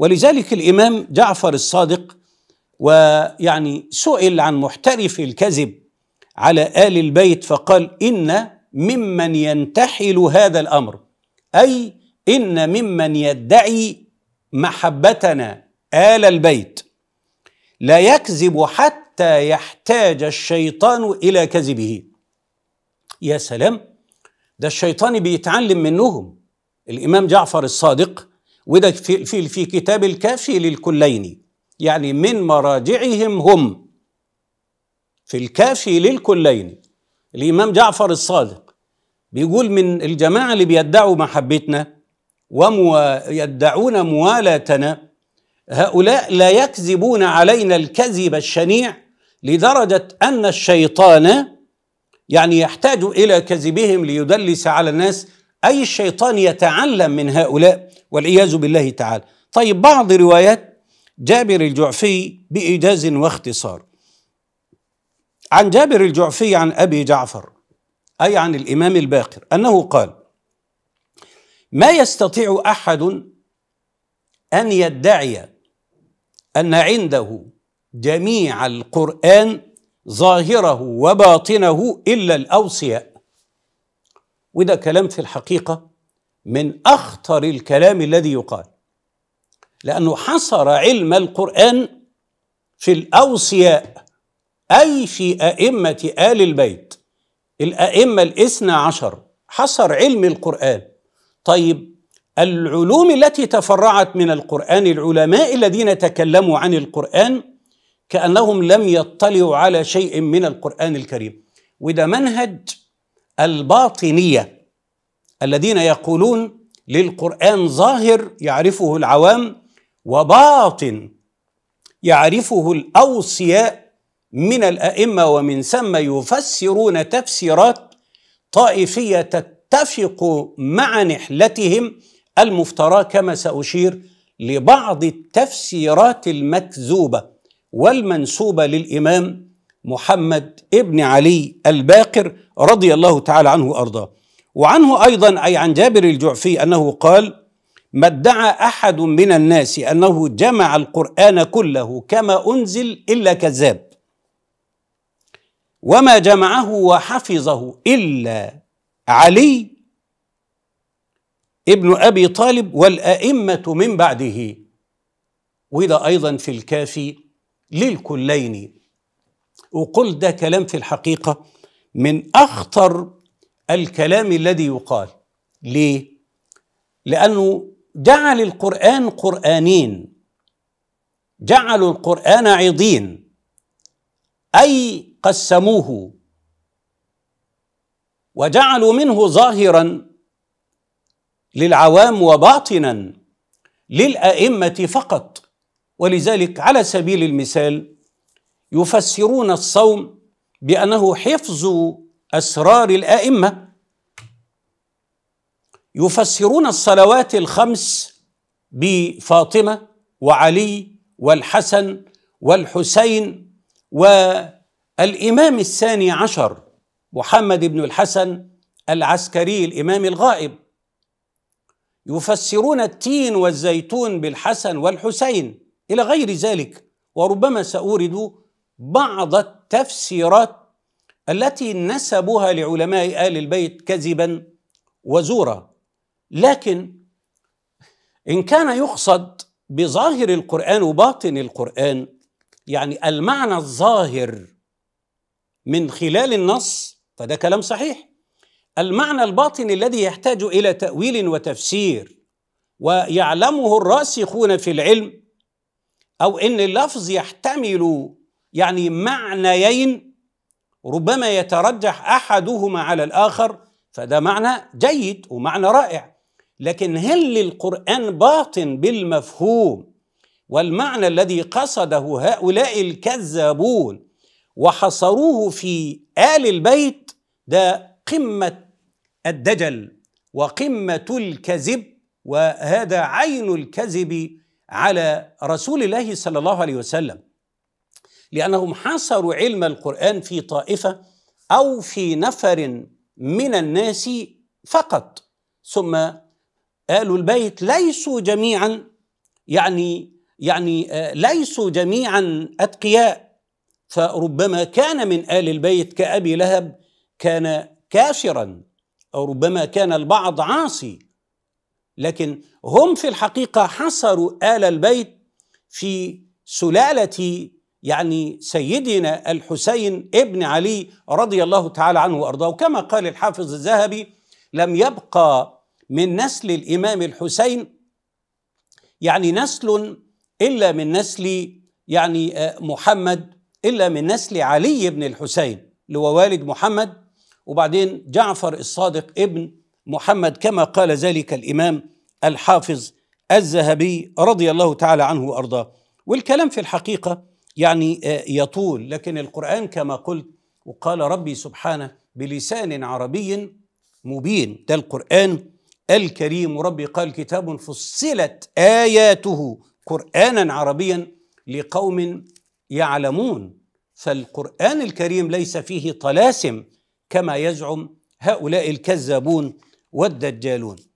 ولذلك الامام جعفر الصادق ويعني سئل عن محترف الكذب على ال البيت فقال ان ممن ينتحل هذا الامر اي ان ممن يدعي محبتنا ال البيت لا يكذب حتى يحتاج الشيطان الى كذبه يا سلام ده الشيطان بيتعلم منهم الامام جعفر الصادق وده في, في, في كتاب الكافي للكلين يعني من مراجعهم هم في الكافي للكلين الإمام جعفر الصادق بيقول من الجماعة اللي بيدعوا محبتنا ويدعون موالاتنا هؤلاء لا يكذبون علينا الكذب الشنيع لدرجة أن الشيطان يعني يحتاج إلى كذبهم ليدلس على الناس أي الشيطان يتعلم من هؤلاء والعياذ بالله تعالى طيب بعض روايات جابر الجعفي بإيجاز واختصار عن جابر الجعفي عن أبي جعفر أي عن الإمام الباقر أنه قال ما يستطيع أحد أن يدعي أن عنده جميع القرآن ظاهره وباطنه إلا الأوصياء وده كلام في الحقيقة من اخطر الكلام الذي يقال لانه حصر علم القران في الاوصياء اي في ائمه ال البيت الائمه الاثنى عشر حصر علم القران طيب العلوم التي تفرعت من القران العلماء الذين تكلموا عن القران كانهم لم يطلعوا على شيء من القران الكريم وده منهج الباطنيه الذين يقولون للقرآن ظاهر يعرفه العوام وباطن يعرفه الأوصياء من الأئمة ومن ثم يفسرون تفسيرات طائفية تتفق مع نحلتهم المفترى كما سأشير لبعض التفسيرات المكذوبة والمنسوبة للإمام محمد ابن علي الباقر رضي الله تعالى عنه وأرضاه وعنه أيضا أي عن جابر الجعفي أنه قال ما ادعى أحد من الناس أنه جمع القرآن كله كما أنزل إلا كذاب وما جمعه وحفظه إلا علي ابن أبي طالب والأئمة من بعده وده أيضا في الكافي للكلين وقل ده كلام في الحقيقة من أخطر الكلام الذي يقال ليه لانه جعل القران قرانين جعلوا القران عضين اي قسموه وجعلوا منه ظاهرا للعوام وباطنا للائمه فقط ولذلك على سبيل المثال يفسرون الصوم بانه حفظ اسرار الائمه يفسرون الصلوات الخمس بفاطمه وعلي والحسن والحسين والامام الثاني عشر محمد بن الحسن العسكري الامام الغائب يفسرون التين والزيتون بالحسن والحسين الى غير ذلك وربما ساورد بعض التفسيرات التي نسبوها لعلماء آل البيت كذبا وزورا لكن إن كان يقصد بظاهر القرآن وباطن القرآن يعني المعنى الظاهر من خلال النص فده كلام صحيح المعنى الباطن الذي يحتاج إلى تأويل وتفسير ويعلمه الراسخون في العلم أو إن اللفظ يحتمل يعني معنيين ربما يترجح احدهما على الاخر فده معنى جيد ومعنى رائع لكن هل القران باطن بالمفهوم والمعنى الذي قصده هؤلاء الكذابون وحصروه في ال البيت ده قمه الدجل وقمه الكذب وهذا عين الكذب على رسول الله صلى الله عليه وسلم لأنهم حصروا علم القرآن في طائفة أو في نفر من الناس فقط ثم قالوا البيت ليسوا جميعا يعني يعني آه، ليسوا جميعا أتقياء فربما كان من آل البيت كأبي لهب كان كافرا أو ربما كان البعض عاصي لكن هم في الحقيقة حصروا آل البيت في سلالة يعني سيدنا الحسين ابن علي رضي الله تعالى عنه وارضاه وكما قال الحافظ الذهبي لم يبقى من نسل الامام الحسين يعني نسل الا من نسل يعني آه، محمد الا من نسل علي بن الحسين اللي هو والد محمد وبعدين جعفر الصادق ابن محمد كما قال ذلك الامام الحافظ الذهبي رضي الله تعالى عنه وارضاه والكلام في الحقيقه يعني آه، يطول لكن القرآن كما قلت وقال ربي سبحانه بلسان عربي مبين ده القرآن الكريم وربي قال كتاب فصلت آياته قرآنا عربيا لقوم يعلمون فالقرآن الكريم ليس فيه طلاسم كما يزعم هؤلاء الكذابون والدجالون